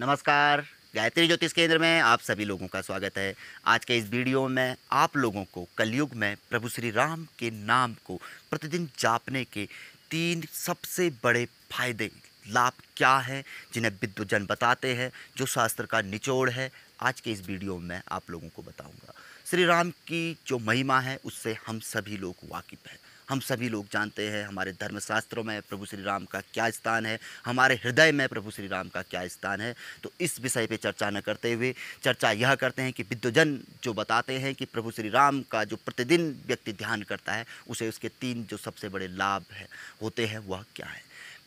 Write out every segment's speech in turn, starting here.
नमस्कार गायत्री ज्योतिष केंद्र में आप सभी लोगों का स्वागत है आज के इस वीडियो में आप लोगों को कलयुग में प्रभु श्री राम के नाम को प्रतिदिन जापने के तीन सबसे बड़े फायदे लाभ क्या है जिन्हें विद्वजन बताते हैं जो शास्त्र का निचोड़ है आज के इस वीडियो में आप लोगों को बताऊंगा श्री राम की जो महिमा है उससे हम सभी लोग वाकिफ़ हैं हम सभी लोग जानते हैं हमारे धर्मशास्त्रों में प्रभु श्री राम का क्या स्थान है हमारे हृदय में प्रभु श्री राम का क्या स्थान है तो इस विषय पर चर्चा न करते हुए चर्चा यह करते हैं कि विद्वजन जो बताते हैं कि प्रभु श्री राम का जो प्रतिदिन व्यक्ति ध्यान करता है उसे उसके तीन जो सबसे बड़े लाभ है होते हैं वह क्या है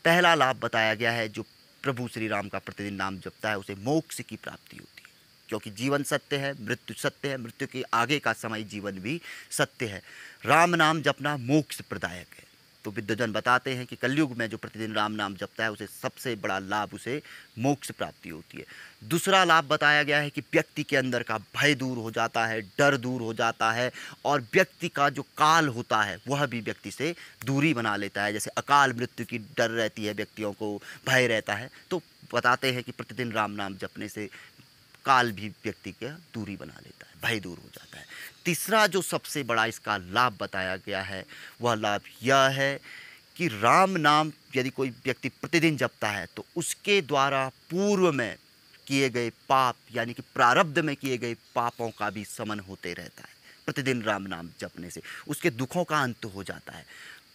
पहला लाभ बताया गया है जो प्रभु श्री राम का प्रतिदिन नाम जपता है उसे मोक्ष की प्राप्ति होती क्योंकि जीवन सत्य है मृत्यु सत्य है मृत्यु के आगे का समय जीवन भी सत्य है राम नाम जपना मोक्ष प्रदायक है तो विद्वजन बताते हैं कि कलयुग में जो प्रतिदिन राम नाम जपता है उसे सबसे बड़ा लाभ उसे मोक्ष प्राप्ति होती है दूसरा लाभ बताया गया है कि व्यक्ति के अंदर का भय दूर हो जाता है डर दूर हो जाता है और व्यक्ति का जो काल होता है वह भी व्यक्ति से दूरी बना लेता है जैसे अकाल मृत्यु की डर रहती है व्यक्तियों को भय रहता है तो बताते हैं कि प्रतिदिन राम नाम जपने से काल भी व्यक्ति के दूरी बना लेता है भय दूर हो जाता है तीसरा जो सबसे बड़ा इसका लाभ बताया गया है वह लाभ यह है कि राम नाम यदि कोई व्यक्ति प्रतिदिन जपता है तो उसके द्वारा पूर्व में किए गए पाप यानी कि प्रारब्ध में किए गए पापों का भी समन होते रहता है प्रतिदिन राम नाम जपने से उसके दुखों का अंत हो जाता है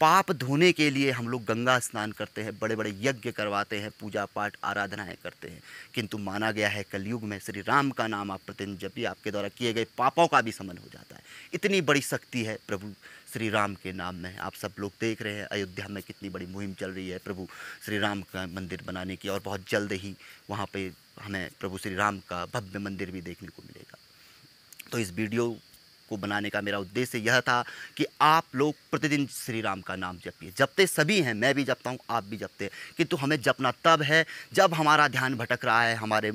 पाप धोने के लिए हम लोग गंगा स्नान करते हैं बड़े बड़े यज्ञ करवाते हैं पूजा पाठ आराधनाएं करते हैं किंतु माना गया है कलयुग में श्री राम का नाम आप प्रतिदिन जब भी आपके द्वारा किए गए पापों का भी समन हो जाता है इतनी बड़ी शक्ति है प्रभु श्री राम के नाम में आप सब लोग देख रहे हैं अयोध्या में कितनी बड़ी मुहिम चल रही है प्रभु श्री राम का मंदिर बनाने की और बहुत जल्द ही वहाँ पर हमें प्रभु श्री राम का भव्य मंदिर भी देखने को मिलेगा तो इस वीडियो को बनाने का मेरा उद्देश्य यह था कि आप लोग प्रतिदिन श्री राम का नाम जपिए जपते सभी हैं मैं भी जपता हूँ आप भी जपते हैं किंतु हमें जपना तब है जब हमारा ध्यान भटक रहा है हमारे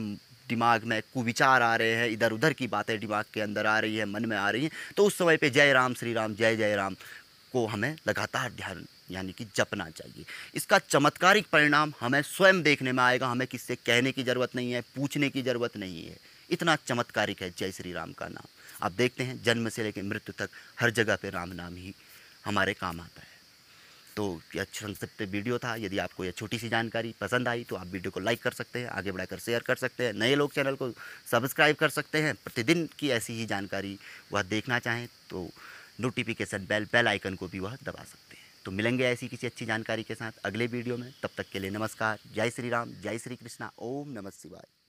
दिमाग में कुविचार आ रहे हैं इधर उधर की बातें दिमाग के अंदर आ रही है मन में आ रही हैं तो उस समय पर जय राम श्री राम जय जय राम को हमें लगातार ध्यान यानी कि जपना चाहिए इसका चमत्कारिक परिणाम हमें स्वयं देखने में आएगा हमें किससे कहने की ज़रूरत नहीं है पूछने की ज़रूरत नहीं है इतना चमत्कारिक है जय श्री राम का नाम आप देखते हैं जन्म से लेकर मृत्यु तक हर जगह पर राम नाम ही हमारे काम आता है तो यह संक्षिप्त वीडियो था यदि आपको यह छोटी सी जानकारी पसंद आई तो आप वीडियो को लाइक कर सकते हैं आगे बढ़ाकर शेयर कर सकते हैं नए लोग चैनल को सब्सक्राइब कर सकते हैं प्रतिदिन की ऐसी ही जानकारी वह देखना चाहें तो नोटिफिकेशन बेल बेल आइकन को भी वह दबा सकते हैं तो मिलेंगे ऐसी किसी अच्छी जानकारी के साथ अगले वीडियो में तब तक के लिए नमस्कार जय श्री राम जय श्री कृष्णा ओम नमस् शिवाय